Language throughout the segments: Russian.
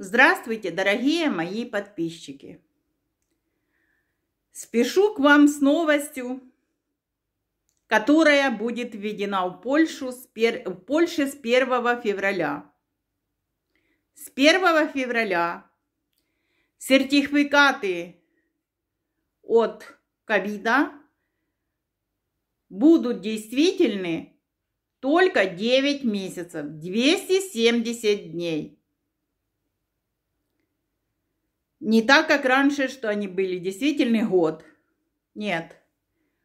Здравствуйте, дорогие мои подписчики! Спешу к вам с новостью, которая будет введена в, Польшу с пер... в Польше с 1 февраля. С 1 февраля сертификаты от ковида будут действительны только 9 месяцев, 270 дней. Не так, как раньше, что они были действительно год. Нет.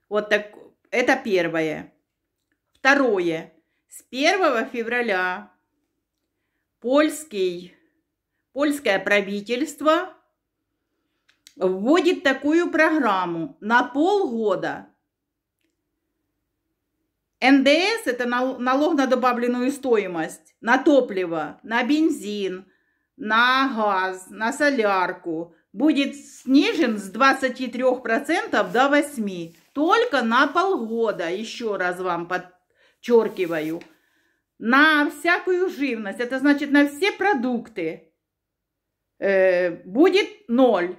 Вот так. Это первое. Второе. С 1 февраля польский, польское правительство вводит такую программу на полгода. НДС – это налог на добавленную стоимость, на топливо, на бензин – на газ, на солярку будет снижен с 23% до 8%. Только на полгода, еще раз вам подчеркиваю. На всякую живность, это значит на все продукты, э, будет 0.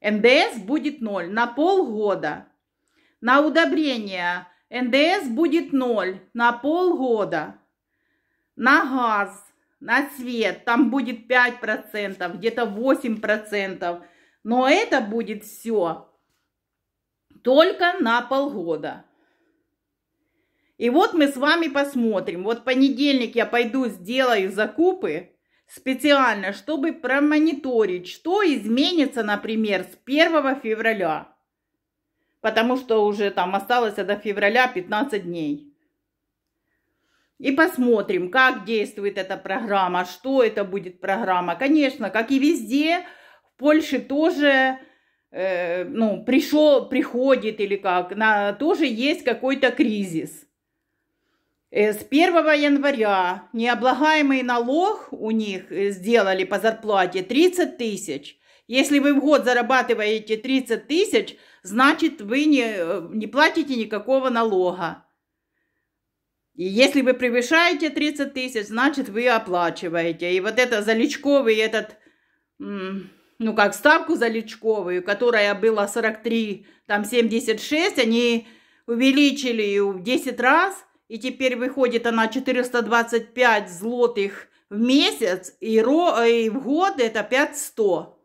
НДС будет 0 на полгода. На удобрения НДС будет 0 на полгода. На газ на свет, там будет 5%, где-то 8%. Но это будет все только на полгода. И вот мы с вами посмотрим. Вот понедельник я пойду сделаю закупы специально, чтобы промониторить, что изменится, например, с 1 февраля. Потому что уже там осталось до февраля 15 дней и посмотрим, как действует эта программа, что это будет программа. Конечно, как и везде, в Польше тоже э, ну, пришел, приходит или как, на, тоже есть какой-то кризис. Э, с 1 января необлагаемый налог у них э, сделали по зарплате 30 тысяч. Если вы в год зарабатываете 30 тысяч, значит вы не, э, не платите никакого налога. И если вы превышаете 30 тысяч, значит вы оплачиваете. И вот это заличковый, этот, ну как ставку заличковую, которая была 43, там 76, они увеличили ее в 10 раз. И теперь выходит она 425 злотых в месяц, и, в год это 500.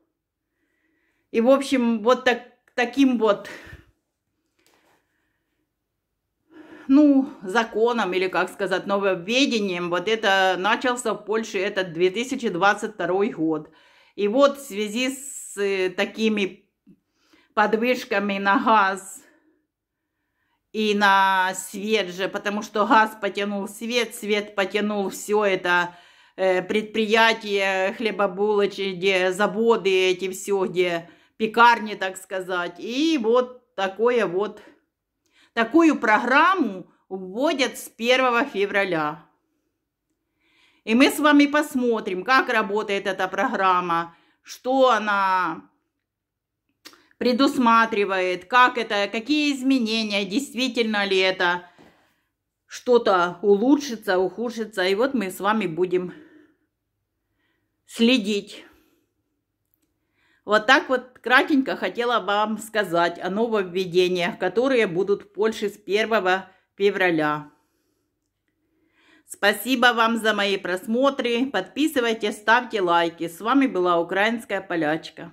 И в общем, вот так, таким вот ну, законом или, как сказать, нововведением, вот это начался в Польше этот 2022 год. И вот в связи с э, такими подвижками на газ и на свет же, потому что газ потянул свет, свет потянул все это э, предприятия, хлебобулочные, заводы эти все, где пекарни, так сказать. И вот такое вот Такую программу вводят с 1 февраля. И мы с вами посмотрим, как работает эта программа, что она предусматривает, как это, какие изменения, действительно ли это что-то улучшится, ухудшится. И вот мы с вами будем следить. Вот так вот кратенько хотела вам сказать о нововведениях, которые будут в Польше с 1 февраля. Спасибо вам за мои просмотры. Подписывайтесь, ставьте лайки. С вами была украинская полячка.